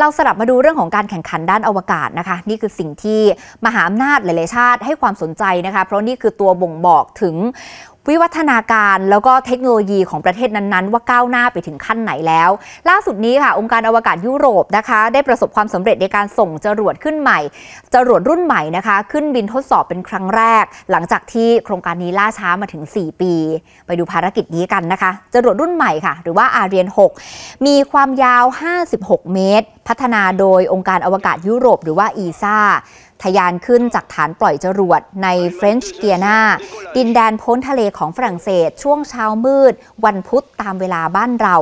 เราสลับมาดูเรื่องของการแข่งขันด้านอวกาศนะคะ นี่คือสิ่งที่มหาอำนาจหลายๆชาติ ให้ความสนใจนะคะ เพราะนี่คือตัวบ่งบอกถึง วิวัฒนาการแล้วก็เทคโนโลยีของประเทศนั้นๆ ว่าก้าวหน้าไปถึงขั้นไหนแล้ว ล่าสุดนี้ค่ะองค์การอวกาศยุโรปนะคะ ได้ประสบความสำเร็จในการส่งจรวดขึ้นใหม่ จรวดรุ่นใหม่นะคะขึ้นบินทดสอบเป็นครั้งแรก หลังจากที่โครงการนี้ล่าช้ามาถึง 4 ปี ไปดูภารกิจนี้กันนะคะ จรวดรุ่นใหม่ค่ะ หรือว่าอาเรียน6มีความยาว 56 เมตรพัฒนาโดยองค์การอวกาศยุโรป หรือว่าอีซ่า ทยานขึ้นจากฐานปล่อยจรวดในเฟรนช์เกียนาดินแดนพ้นทะเลของฝรั่งเศส ช่วงเช้ามืดวันพุธตามเวลาบ้านเรา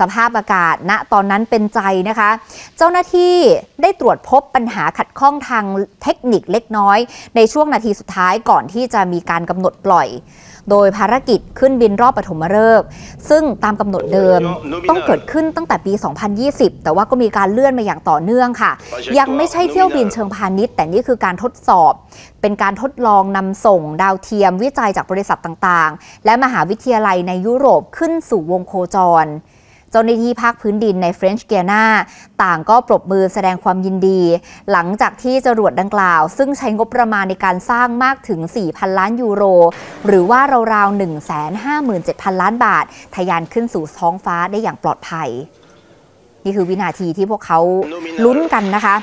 สภาพอากาศณนะตอนนั้นเป็นใจนะคะ เจ้าหน้าที่ได้ตรวจพบปัญหาขัดข้องทางเทคนิคเล็กน้อย ในช่วงนาทีสุดท้ายก่อนที่จะมีการกำหนดปล่อย โดยภารกิจขึ้นบินรอบปฐมฤกษ์ซึ่งตามกำหนดเดิมต้องเกิดขึ้นตั้งแต่ปี 2020 แต่ว่าก็มีการเลื่อนมาอย่างต่อเนื่องค่ะ ยังไม่ใช่เที่ยวบินเชิงพาณิชย์ แต่นี่คือการทดสอบ เป็นการทดลองนำส่งดาวเทียมวิจัยจากบริษัทต่าง ๆ และมหาวิทยาลัยในยุโรปขึ้นสู่วงโคจร เจ้าหน้าที่ภาคพื้นดินในเฟรนช์เกียนาต่างก็ปรบมือแสดงความยินดี หลังจากที่จรวดดังกล่าว ซึ่งใช้งบประมาณในการสร้างมากถึง 4,000 ล้านยูโรหรือว่าราวๆ 157,000 ล้านบาททะยานขึ้นสู่ท้องฟ้าได้อย่างปลอดภัยนี่คือวินาทีที่พวกเขาลุ้นกันนะคะ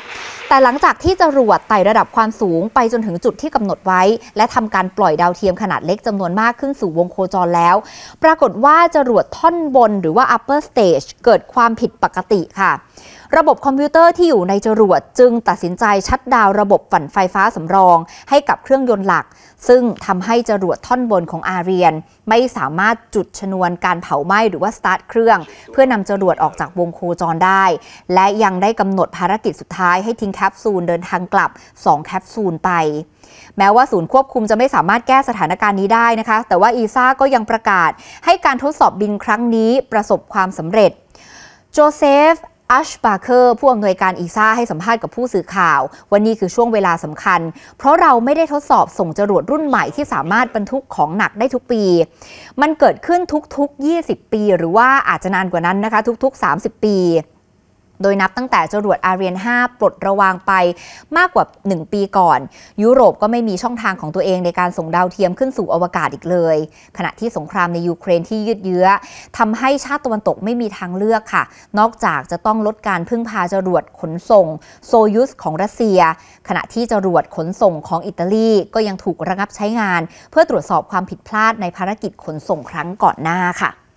แต่หลังจากที่จรวดไต่ระดับความสูงไปจนถึงจุดที่กำหนดไว้ และทำการปล่อยดาวเทียมขนาดเล็กจำนวนมากขึ้นสู่วงโคจรแล้ว ปรากฏว่าจรวดท่อนบนหรือว่า upper stage เกิดความผิดปกติค่ะระบบคอมพิวเตอร์ที่อยู่ในจรวดจึงตัดสินใจชัดดาวระบบฝันไฟฟ้าสำรองให้กับเครื่องยนต์หลัก ซึ่งทำให้จรวดท่อนบนของอาเรียน ไม่สามารถจุดชนวนการเผาไหม้หรือว่าสตาร์ทเครื่อง เพื่อนำจรวดออกจากวงโคจรได้ และยังได้กำหนดภารกิจสุดท้ายให้ทิ้งแคปซูลเดินทางกลับ2แคปซูลไป แม้ว่าศูนย์ควบคุมจะไม่สามารถแก้สถานการณ์นี้ได้นะคะ แต่ว่าอีซ่าก็ยังประกาศให้การทดสอบบินครั้งนี้ ประสบความสำเร็จโจเซฟอัชบาเคอร์ผู้อำนวยการอีซ่าให้สัมภาษณ์กับผู้สื่อข่าว วันนี้คือช่วงเวลาสำคัญ เพราะเราไม่ได้ทดสอบส่งจรวดรุ่นใหม่ที่สามารถบรรทุกของหนักได้ทุกปี มันเกิดขึ้นทุกๆ 20 ปี หรือว่าอาจจะนานกว่านั้นนะคะทุก ๆ 30 ปีโดยนับตั้งแต่จรวดอาเรียน5 ปลดระวางไปมากกว่า 1 ปีก่อน ยุโรปก็ไม่มีช่องทางของตัวเองในการส่งดาวเทียมขึ้นสู่อวกาศอีกเลย ขณะที่สงครามในยูเครนที่ยืดเยื้อทำให้ชาติตะวันตกไม่มีทางเลือกค่ะ นอกจากจะต้องลดการพึ่งพาจรวดขนส่งโซยุสของรัสเซีย ขณะที่จรวดขนส่งของอิตาลีก็ยังถูกระงับใช้งาน เพื่อตรวจสอบความผิดพลาดในภารกิจขนส่งครั้งก่อนหน้าค่ะ